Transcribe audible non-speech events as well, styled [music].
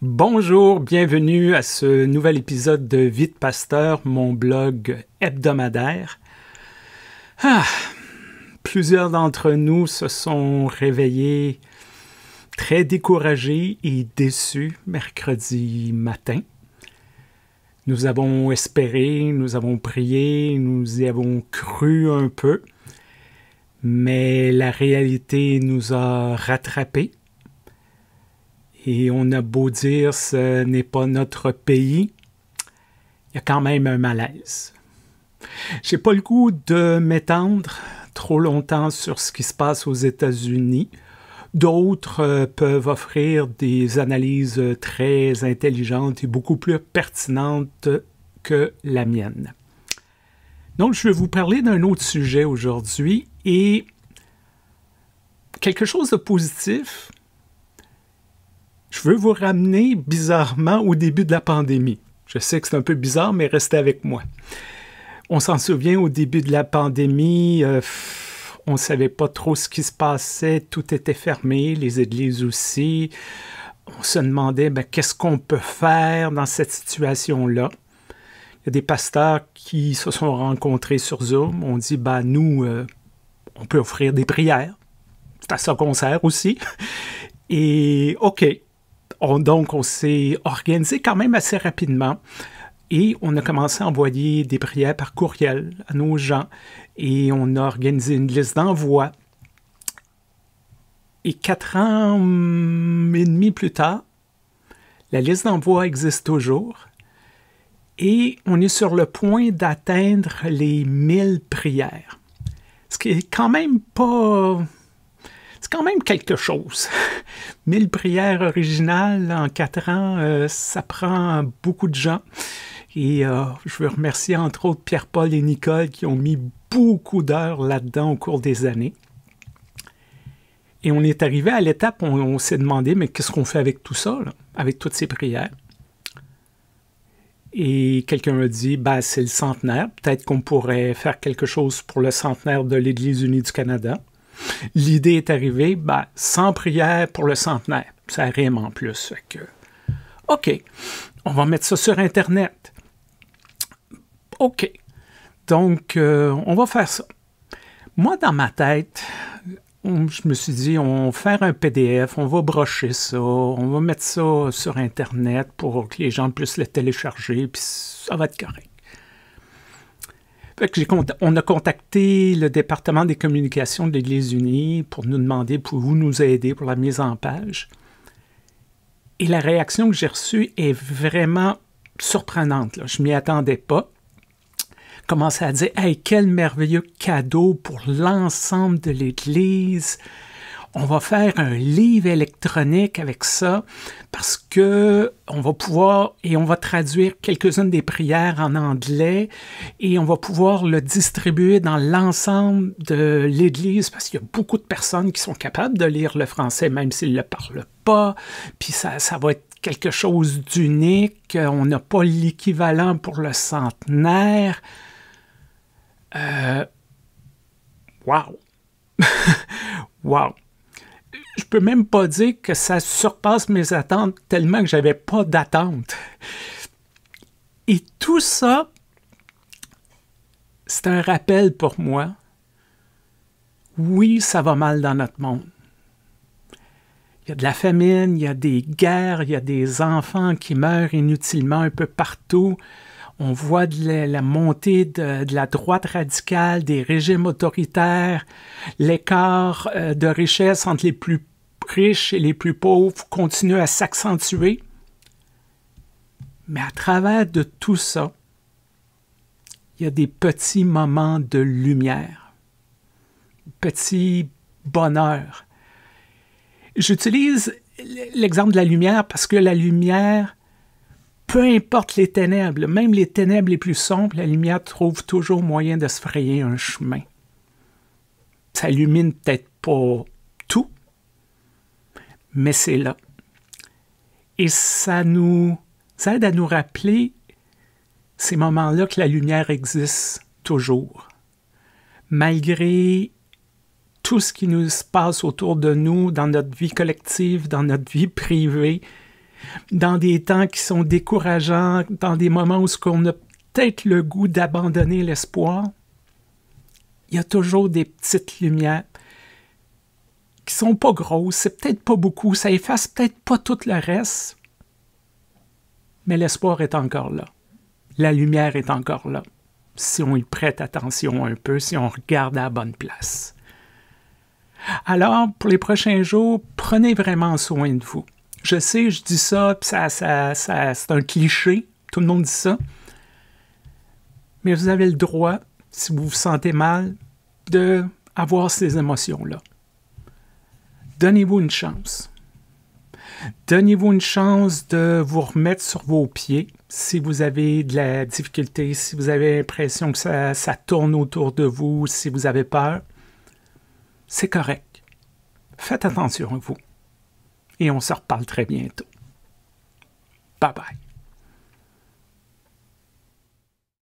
Bonjour, bienvenue à ce nouvel épisode de Vite Pasteur, mon blog hebdomadaire. Ah, plusieurs d'entre nous se sont réveillés très découragés et déçus mercredi matin. Nous avons espéré, nous avons prié, nous y avons cru un peu, mais la réalité nous a rattrapés et on a beau dire ce n'est pas notre pays, il y a quand même un malaise. J'ai pas le goût de m'étendre trop longtemps sur ce qui se passe aux États-Unis. D'autres euh, peuvent offrir des analyses très intelligentes et beaucoup plus pertinentes que la mienne. Donc, je vais vous parler d'un autre sujet aujourd'hui et quelque chose de positif, je veux vous ramener bizarrement au début de la pandémie. Je sais que c'est un peu bizarre, mais restez avec moi. On s'en souvient au début de la pandémie, euh, on ne savait pas trop ce qui se passait, tout était fermé, les églises aussi. On se demandait ben, qu'est-ce qu'on peut faire dans cette situation-là. Il y a des pasteurs qui se sont rencontrés sur Zoom. On dit ben, nous, euh, on peut offrir des prières. C'est à ça qu'on sert aussi. Et OK, on, donc, on s'est organisé quand même assez rapidement. Et on a commencé à envoyer des prières par courriel à nos gens. Et on a organisé une liste d'envoi. Et quatre ans et demi plus tard, la liste d'envoi existe toujours. Et on est sur le point d'atteindre les 1000 prières. Ce qui est quand même pas c'est quand même quelque chose. 1000 [laughs] prières originales en 4 ans, euh, ça prend beaucoup de gens. Et euh, je veux remercier entre autres Pierre-Paul et Nicole qui ont mis beaucoup d'heures là-dedans au cours des années. Et on est arrivé à l'étape où on, s'est demandé, mais qu'est-ce qu'on fait avec tout ça, avec toutes ces prières? Et quelqu'un m'a dit, ben, c'est le centenaire, peut-être qu'on pourrait faire quelque chose pour le centenaire de l'Église unie du Canada l'idée est arrivée, ben, sans prière pour le centenaire. Ça rime en plus. Que... OK, on va mettre ça sur Internet. OK, donc euh, on va faire ça. Moi, dans ma tête, hum, je me suis dit, on va faire un PDF, on va brocher ça, on va mettre ça sur Internet pour que les gens puissent le télécharger, puis ça va être correct on a contacté le département des communications de l'Église unie pour nous demander pour vous nous aider pour la mise en page. Et la réaction que j'ai reçue est vraiment surprenante. Je Je m'y attendais pas. Commençait à dire Hey, quel merveilleux cadeau pour l'ensemble de l'Église! On va faire un livre électronique avec ça parce que on va pouvoir et on va traduire quelques-unes des prières en anglais et on va pouvoir le distribuer dans l'ensemble de l'Église parce qu'il y a beaucoup de personnes qui sont capables de lire le français même s'ils ne le parlent pas. Puis ça, va être quelque chose d'unique. On n'a pas l'équivalent pour le centenaire. Euh, wow! [laughs] wow! peux même pas dire que ça surpasse mes attentes tellement que j'avais pas d'attentes. Et tout ça, c'est un rappel pour moi. Oui, ça va mal dans notre monde. Il y a de la famine, il y a des guerres, il y a des enfants qui meurent inutilement un peu partout. On voit de la, montée de, de, la droite radicale, des régimes autoritaires, l'écart euh, de richesse entre les plus riches et les plus pauvres continuent à s'accentuer. Mais à travers de tout ça, il y a des petits moments de lumière, petits bonheurs. J'utilise l'exemple de la lumière parce que la lumière, peu importe les ténèbres, même les ténèbres les plus sombres, la lumière trouve toujours moyen de se frayer un chemin. Ça illumine peut-être pas mais c'est là. Et ça nous aide à nous rappeler ces moments-là que la lumière existe toujours. Malgré tout ce qui nous passe autour de nous, dans notre vie collective, dans notre vie privée, dans des temps qui sont décourageants, dans des moments où on a peut-être le goût d'abandonner l'espoir, il y a toujours des petites lumières, pas grosses, c'est peut-être pas beaucoup, ça efface peut-être pas tout le reste, mais l'espoir est encore là. La lumière est encore là, si on y prête attention un peu, si on regarde à la bonne place. Alors, pour les prochains jours, prenez vraiment soin de vous. Je sais, je dis ça, ça, ça, ça c'est un cliché, tout le monde dit ça. Mais vous avez le droit, si vous vous sentez mal, de avoir ces émotions-là donnez-vous une chance. Donnez-vous une chance de vous remettre sur vos pieds si vous avez de la difficulté, si vous avez l'impression que ça, tourne autour de vous, si vous avez peur. C'est correct. Faites attention à vous. Et on se reparle très bientôt. Bye bye.